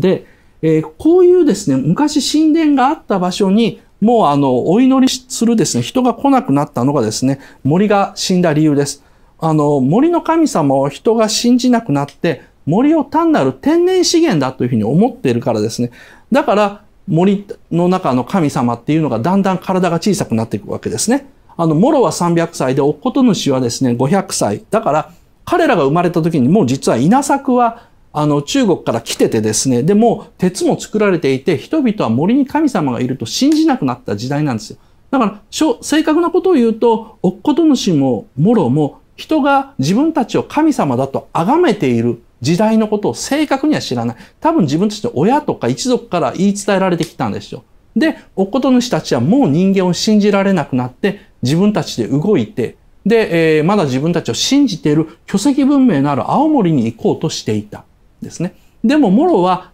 で、えー、こういうですね、昔神殿があった場所に、もうあの、お祈りするですね、人が来なくなったのがですね、森が死んだ理由です。あの、森の神様を人が信じなくなって、森を単なる天然資源だというふうに思っているからですね。だから、森の中の神様っていうのがだんだん体が小さくなっていくわけですね。あの、モロは300歳で、おっこと主はですね、500歳。だから、彼らが生まれた時にもう実は稲作はあの、中国から来ててですね、でも、鉄も作られていて、人々は森に神様がいると信じなくなった時代なんですよ。だから、正確なことを言うと、おっこと主も、もろも、人が自分たちを神様だと崇めている時代のことを正確には知らない。多分自分たちの親とか一族から言い伝えられてきたんですよ。で、おこと主たちはもう人間を信じられなくなって、自分たちで動いて、で、えー、まだ自分たちを信じている巨石文明のある青森に行こうとしていた。ですね。でも、モロは、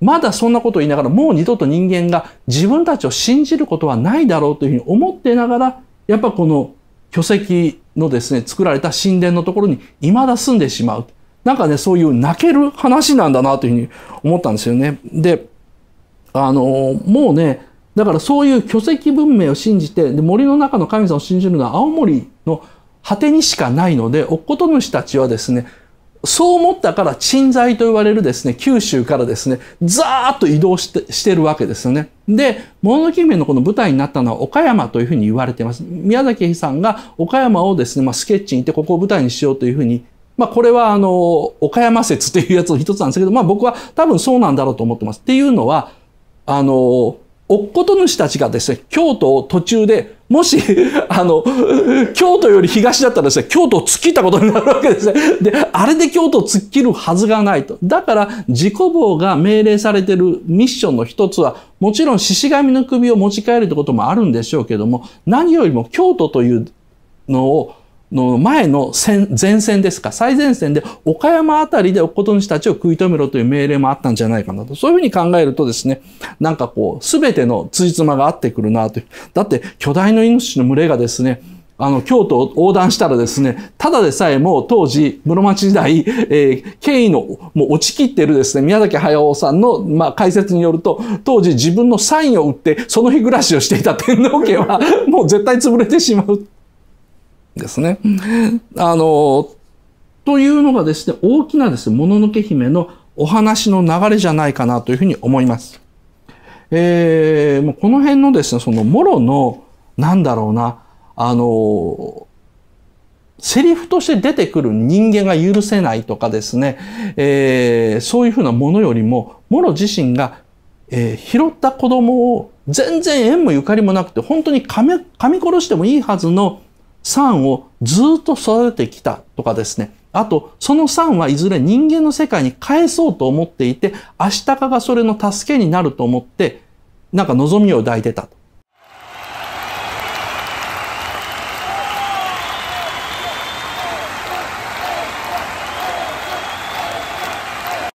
まだそんなことを言いながら、もう二度と人間が自分たちを信じることはないだろうというふうに思っていながら、やっぱこの巨石のですね、作られた神殿のところに未だ住んでしまう。なんかね、そういう泣ける話なんだなというふうに思ったんですよね。で、あの、もうね、だからそういう巨石文明を信じて、で森の中の神様を信じるのは青森の果てにしかないので、おっこと主たちはですね、そう思ったから鎮在と言われるですね、九州からですね、ザーッと移動してしてるわけですよね。で、物のの姫のこの舞台になったのは岡山というふうに言われています。宮崎さんが岡山をですね、まあ、スケッチに行ってここを舞台にしようというふうにまあこれはあの、岡山説というやつの一つなんですけど、まあ僕は多分そうなんだろうと思ってます。っていうのは、あの、おっこと主たちがですね、京都を途中でもし、あの、京都より東だったらですね、京都を突っ切ったことになるわけですね。で、あれで京都を突っ切るはずがないと。だから、自己防が命令されてるミッションの一つは、もちろん獅子神の首を持ち帰るってこともあるんでしょうけども、何よりも京都というのをの前の前線ですか、最前線で岡山あたりでおことんちたちを食い止めろという命令もあったんじゃないかなと。そういうふうに考えるとですね、なんかこう、すべての辻褄が合ってくるなという。だって、巨大のイノシシの群れがですね、あの、京都を横断したらですね、ただでさえもう当時、室町時代、えー、権威の、もう落ちきってるですね、宮崎駿さんの、まあ、解説によると、当時自分のサインを売って、その日暮らしをしていた天皇家は、もう絶対潰れてしまう。ですね。あの、というのがですね、大きなですね、もののけ姫のお話の流れじゃないかなというふうに思います。えー、もうこの辺のですね、その、もろの、なんだろうな、あの、セリフとして出てくる人間が許せないとかですね、えー、そういうふうなものよりも、モロ自身が、えー、拾った子供を全然縁もゆかりもなくて、本当に噛み噛み殺してもいいはずの酸をずっと育ててきたとかですね。あと、その酸はいずれ人間の世界に返そうと思っていて、アシタカがそれの助けになると思って、なんか望みを抱いてたと。